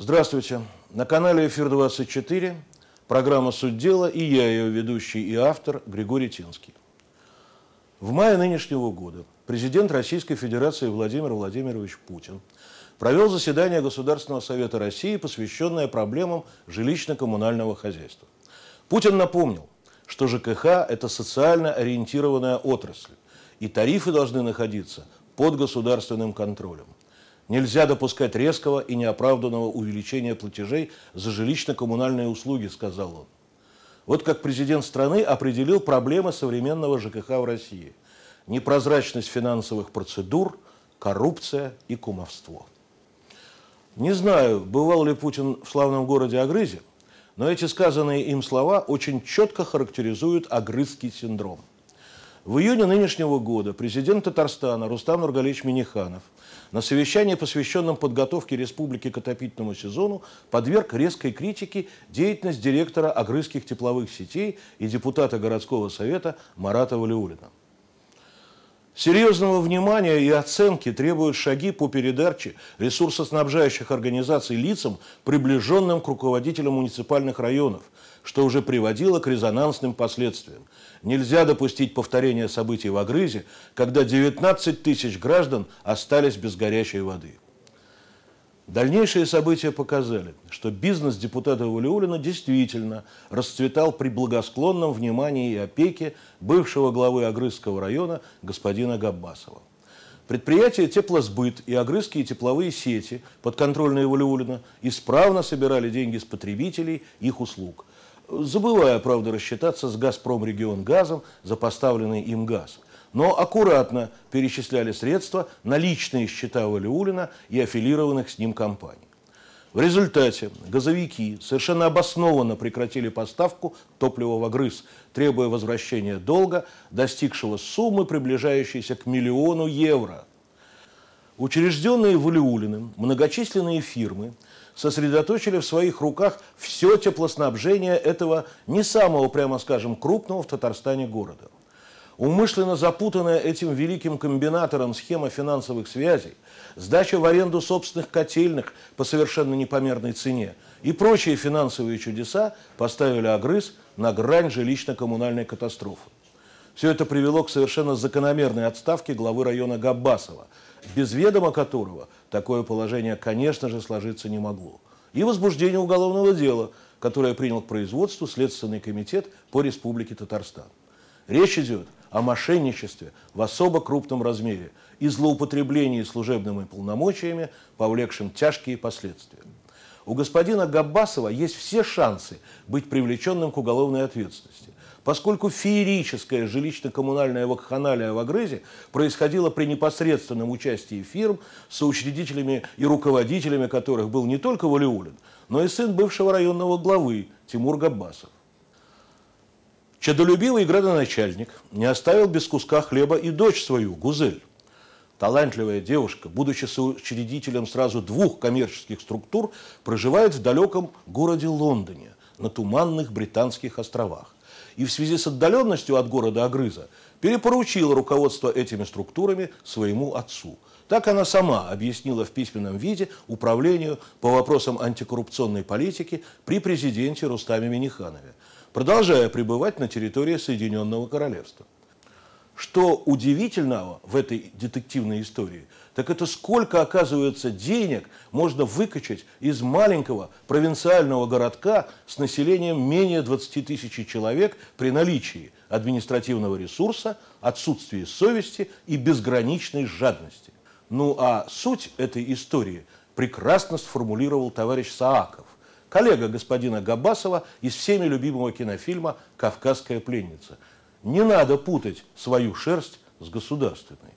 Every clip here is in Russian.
Здравствуйте. На канале «Эфир-24» программа «Суть дела» и я, ее ведущий и автор Григорий Тенский. В мае нынешнего года президент Российской Федерации Владимир Владимирович Путин провел заседание Государственного Совета России, посвященное проблемам жилищно-коммунального хозяйства. Путин напомнил, что ЖКХ – это социально ориентированная отрасль, и тарифы должны находиться под государственным контролем – Нельзя допускать резкого и неоправданного увеличения платежей за жилищно-коммунальные услуги, сказал он. Вот как президент страны определил проблемы современного ЖКХ в России. Непрозрачность финансовых процедур, коррупция и кумовство. Не знаю, бывал ли Путин в славном городе Агрызе, но эти сказанные им слова очень четко характеризуют агрызский синдром – в июне нынешнего года президент Татарстана Рустам Нургалевич Миниханов на совещании, посвященном подготовке республики к отопительному сезону, подверг резкой критике деятельность директора Огрызских тепловых сетей и депутата городского совета Марата Валиулина. Серьезного внимания и оценки требуют шаги по передаче ресурсоснабжающих организаций лицам, приближенным к руководителям муниципальных районов, что уже приводило к резонансным последствиям. Нельзя допустить повторения событий в Агрызе, когда 19 тысяч граждан остались без горячей воды. Дальнейшие события показали, что бизнес депутата Валиулина действительно расцветал при благосклонном внимании и опеке бывшего главы Агрызского района господина Габбасова. Предприятия «Теплосбыт» и Агрызские «Тепловые сети» под подконтрольные Валиулина исправно собирали деньги с потребителей их услуг, забывая, правда, рассчитаться с «Газпром регион газом» за поставленный им газ – но аккуратно перечисляли средства на личные счета Валиулина и аффилированных с ним компаний. В результате газовики совершенно обоснованно прекратили поставку топлива в Агрыз, требуя возвращения долга, достигшего суммы, приближающейся к миллиону евро. Учрежденные Валиулиным многочисленные фирмы сосредоточили в своих руках все теплоснабжение этого не самого, прямо скажем, крупного в Татарстане города. Умышленно запутанная этим великим комбинатором схема финансовых связей, сдача в аренду собственных котельных по совершенно непомерной цене и прочие финансовые чудеса поставили огрыз на грань жилищно-коммунальной катастрофы. Все это привело к совершенно закономерной отставке главы района Габбасова, без ведома которого такое положение, конечно же, сложиться не могло, и возбуждение уголовного дела, которое принял к производству Следственный комитет по Республике Татарстан. Речь идет о мошенничестве в особо крупном размере и злоупотреблении служебными полномочиями, повлекшим тяжкие последствия. У господина Габбасова есть все шансы быть привлеченным к уголовной ответственности, поскольку феерическая жилищно-коммунальная вакханалия в Агрезе происходила при непосредственном участии фирм, соучредителями и руководителями которых был не только Валиулин, но и сын бывшего районного главы Тимур Габбасов. Чадолюбивый градоначальник не оставил без куска хлеба и дочь свою, Гузель. Талантливая девушка, будучи соучредителем сразу двух коммерческих структур, проживает в далеком городе Лондоне, на туманных британских островах. И в связи с отдаленностью от города Агрыза перепоручила руководство этими структурами своему отцу. Так она сама объяснила в письменном виде управлению по вопросам антикоррупционной политики при президенте Рустаме Миниханове – продолжая пребывать на территории Соединенного Королевства. Что удивительного в этой детективной истории, так это сколько, оказывается, денег можно выкачать из маленького провинциального городка с населением менее 20 тысяч человек при наличии административного ресурса, отсутствии совести и безграничной жадности. Ну а суть этой истории прекрасно сформулировал товарищ Сааков коллега господина Габасова из всеми любимого кинофильма «Кавказская пленница». Не надо путать свою шерсть с государственной.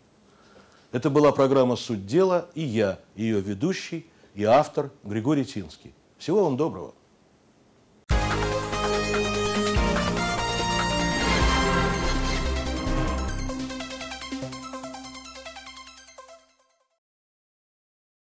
Это была программа «Суть дела» и я, ее ведущий и автор Григорий Тинский. Всего вам доброго.